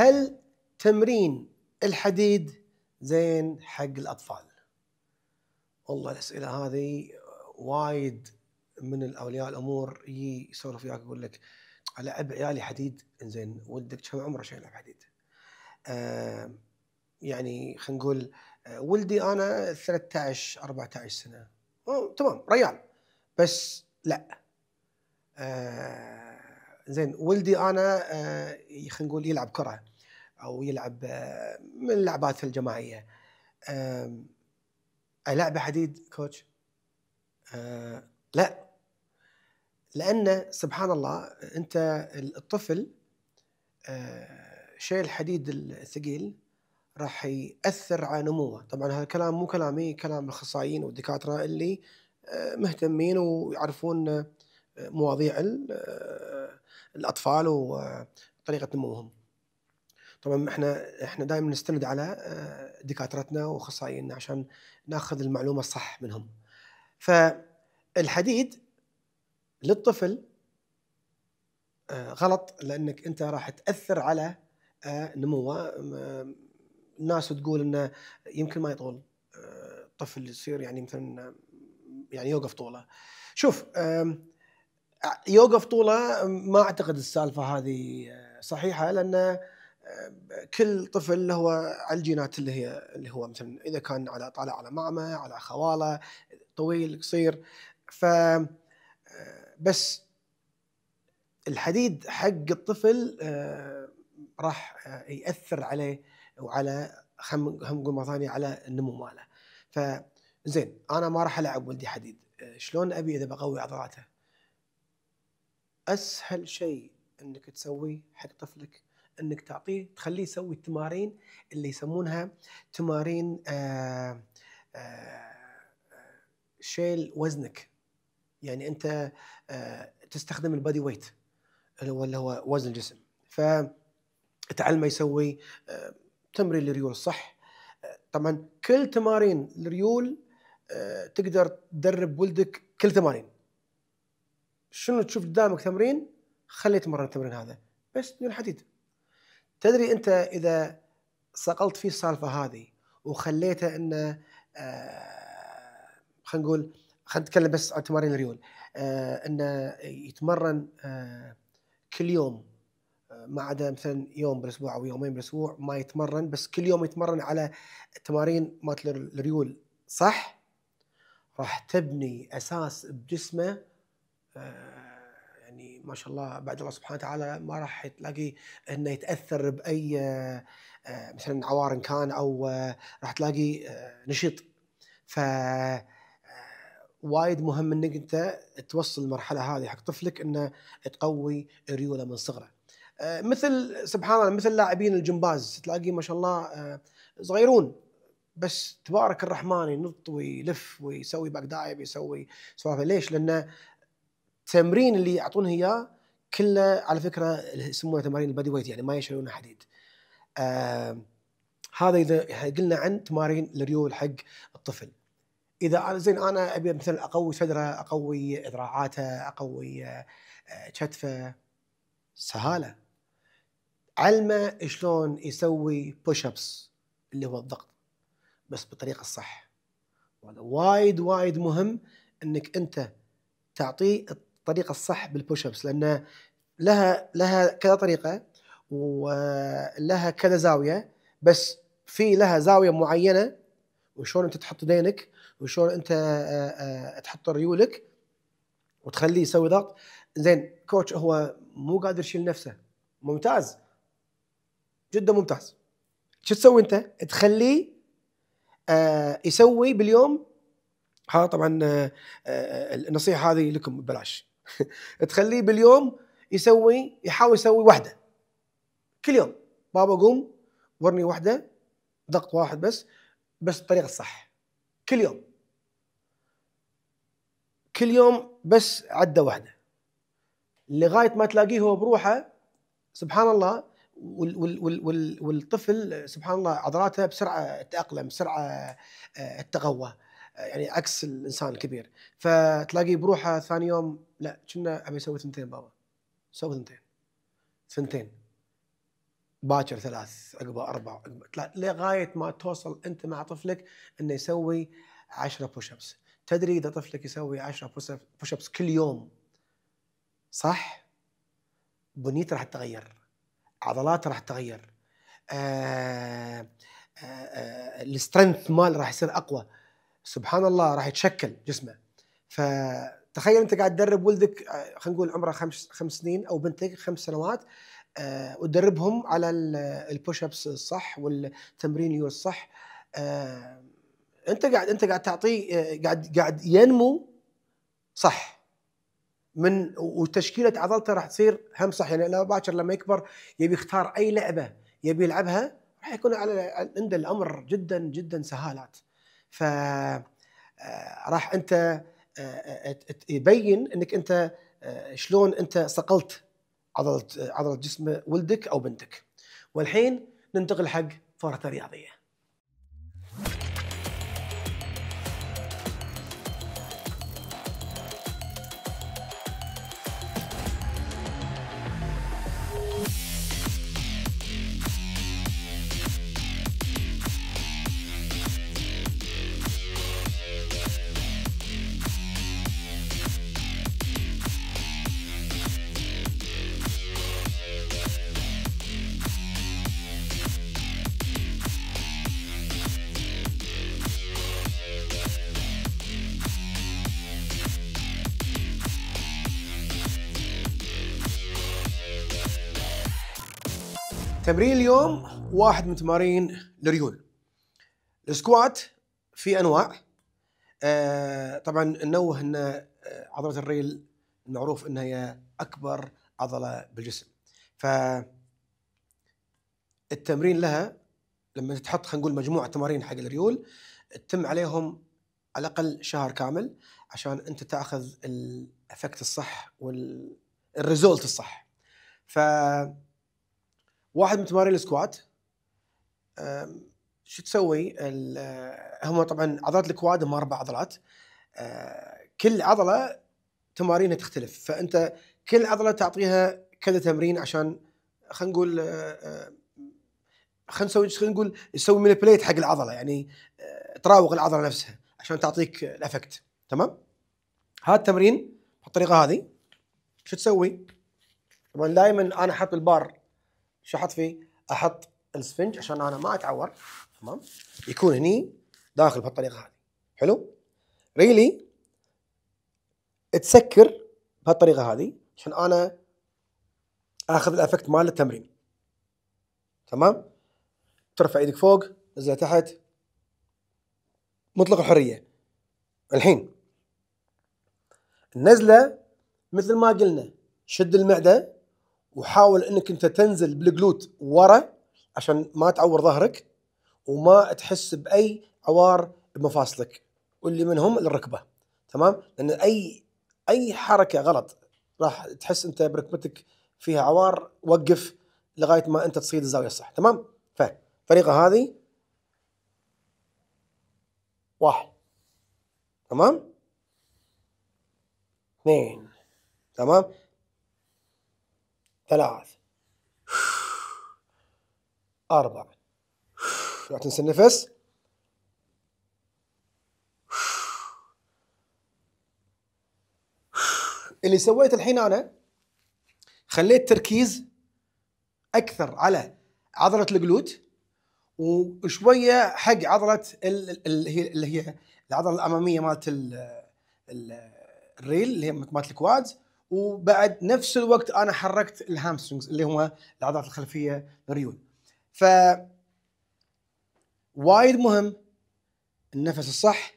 هل تمرين الحديد زين حق الاطفال؟ والله الاسئله هذه وايد من الاولياء الامور يجي يسولف وياك يقول لك العب عيالي حديد زين ولدك كم عمره شايل يلعب حديد؟ آه يعني خلينا نقول آه، ولدي انا 13 14 سنه تمام ريال بس لا آه زين ولدي انا آه خلينا نقول يلعب كره او يلعب آه، من اللعبات الجماعيه العبه حديد كوتش آه، لا لان سبحان الله انت الطفل آه، شيء الحديد الثقيل راح ياثر على نموه طبعا هذا الكلام مو كلامي كلام الاخصائيين والدكاتره اللي مهتمين ويعرفون مواضيع الاطفال وطريقه نموهم طبعا احنا احنا دائما نستند على آه، دكاترتنا واخصائيين عشان ناخذ المعلومه الصح منهم فالحديد للطفل آه، غلط لانك انت راح تاثر على آه، نموه الناس تقول انه يمكن ما يطول الطفل يصير يعني مثلا يعني يوقف طوله شوف يوقف طوله ما اعتقد السالفه هذه صحيحه لانه كل طفل هو على الجينات اللي هي اللي هو مثلا اذا كان على طالع على معمى على خواله طويل قصير ف بس الحديد حق الطفل آه، راح ياثر عليه وعلى هم نقول مره ثانيه على النمو ماله فزين انا ما راح العب ولدي حديد آه، شلون ابي اذا بقوي عضلاته اسهل شيء انك تسويه حق طفلك انك تعطيه تخليه يسوي التمارين اللي يسمونها تمارين آآ آه، آآ آه، شيل وزنك يعني انت آه، تستخدم البادي ويت اللي هو وزن الجسم فتعلمه يسوي تمرين الريول صح طبعا كل تمارين الريول تقدر تدرب ولدك كل تمارين شنو تشوف قدامك تمرين خليه يتمرن التمرين هذا بس دون حديد تدري انت اذا صقلت فيه السالفه هذه وخليته انه آه خلينا نقول خلينا نتكلم بس عن تمارين الريول آه انه يتمرن آه كل يوم آه، ما عدا مثلا يوم بالاسبوع او يومين بالاسبوع ما يتمرن بس كل يوم يتمرن على تمارين مالت الريول صح راح تبني اساس بجسمه آه، يعني ما شاء الله بعد الله سبحانه وتعالى ما راح تلاقي انه يتاثر باي آه، مثلا عوار كان او آه، راح تلاقي آه، نشيط ف وايد مهم انك انت توصل المرحله هذه حق طفلك انه تقوي ريوله من صغره. مثل سبحان الله مثل لاعبين الجمباز تلاقيه ما شاء الله صغيرون بس تبارك الرحمن ينط ويلف ويسوي باك دايب يسوي سوالف ليش؟ لانه التمرين اللي يعطونه اياه كله على فكره يسمونه تمارين البادي ويت يعني ما يشيلون حديد. آه هذا اذا قلنا عن تمارين الريول حق الطفل. اذا انا زين انا ابي مثلا اقوي صدره، اقوي ذراعاته، اقوي آه، كتفه سهاله. علمه شلون يسوي بوش ابس اللي هو الضغط بس بالطريقه الصح. وايد وايد مهم انك انت تعطيه الطريقه الصح بالبوش ابس لان لها لها كذا طريقه ولها كذا زاويه بس في لها زاويه معينه وشلون انت تحط دينك وشلون انت آه، آه، آه، تحط ريولك وتخليه يسوي ضغط زين كوتش هو مو قادر يشيل نفسه ممتاز جدا ممتاز شو تسوي انت؟ تخليه يسوي باليوم هذا طبعا النصيحه هذه لكم ببلاش تخليه باليوم يسوي يحاول يسوي وحده كل يوم بابا قوم ورني وحده ضغط واحد بس بس بالطريقه الصح كل يوم كل يوم بس عده واحده لغايه ما تلاقيه هو بروحه سبحان الله وال وال وال والطفل سبحان الله عضلاته بسرعه تاقلم بسرعه آه، تقوى يعني عكس الانسان الكبير فتلاقيه بروحه ثاني يوم لا كنا ابي اسوي ثنتين بابا سوي ثنتين ثنتين باكر ثلاث عقبه اربع لغايه ما توصل انت مع طفلك انه يسوي 10 بوش ابس تدري اذا طفلك يسوي 10 بوش ابس كل يوم صح بنيته راح تتغير عضلاته راح تتغير آه، آه، آه، الاسترنث مال راح يصير اقوى سبحان الله راح يتشكل جسمه فتخيل انت قاعد تدرب ولدك آه، خلينا نقول عمره خمس خمس سنين او بنتك خمس سنوات أه وتدربهم على البوش ابس الصح والتمرين يور الصح أه انت قاعد انت قاعد تعطيه آه، قاعد قاعد ينمو صح من وتشكيله عضلته راح تصير هم صح يعني لو باكر لما يكبر يبي يختار اي لعبه يبي يلعبها راح يكون على عنده الامر جدا جدا سهالات ف آه، راح انت آه، آه، يبين انك انت شلون انت صقلت عضله عضله جسم ولدك او بنتك والحين ننتقل حق فقرتنا رياضيه تمرين اليوم واحد من تمارين الريول السكوات في انواع آه طبعا ننوه ان آه، عضله الريل معروف انها هي اكبر عضله بالجسم ف التمرين لها لما تحط خلينا نقول مجموعه تمارين حق الريول تتم عليهم على الاقل شهر كامل عشان انت تاخذ الافكت الصح والريزولت الصح ف واحد من تمارين السكوات شو تسوي؟ هم طبعا عضلات الكواد هم اربع عضلات أه، كل عضله تمارينها تختلف فانت كل عضله تعطيها كذا تمرين عشان خلينا نقول أه، أه، خلينا نسوي خلينا نقول من مانيبليت حق العضله يعني تراوغ العضله نفسها عشان تعطيك الافكت تمام؟ هذا التمرين بالطريقه هذه شو تسوي؟ طبعا دائما انا احط البار شو احط فيه؟ احط السفنج عشان انا ما اتعور تمام؟ يكون هني داخل بهالطريقه هذه حلو؟ ريلي تسكر بهالطريقه هذه عشان انا اخذ الافكت مال التمرين تمام؟ ترفع ايدك فوق نزلها تحت مطلق الحريه الحين النزله مثل ما قلنا شد المعده وحاول انك انت تنزل بالجلوت ورا عشان ما تعور ظهرك وما تحس باي عوار بمفاصلك واللي منهم الركبه تمام لان اي اي حركه غلط راح تحس انت بركبتك فيها عوار وقف لغايه ما انت تصيد الزاويه الصح تمام فالطريقه هذه واحد تمام اثنين تمام ثلاث أربع لا تنسى النفس اللي سويته الحين أنا خليت تركيز أكثر على عضلة الجلوت وشوية حق عضلة اللي هي اللي هي العضلة الأمامية مالت الريل اللي هي مالت الكوادز وبعد نفس الوقت انا حركت الهامسترنجز اللي هو العضلات الخلفيه الريول ف وايد مهم النفس الصح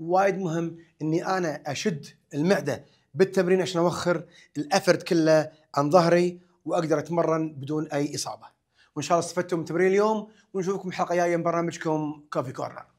وايد مهم اني انا اشد المعده بالتمرين عشان اوخر الافرد كله عن ظهري واقدر اتمرن بدون اي اصابه. وان شاء الله استفدتم من تمرين اليوم ونشوفكم حلقه جايه من برنامجكم كوفي كورنر.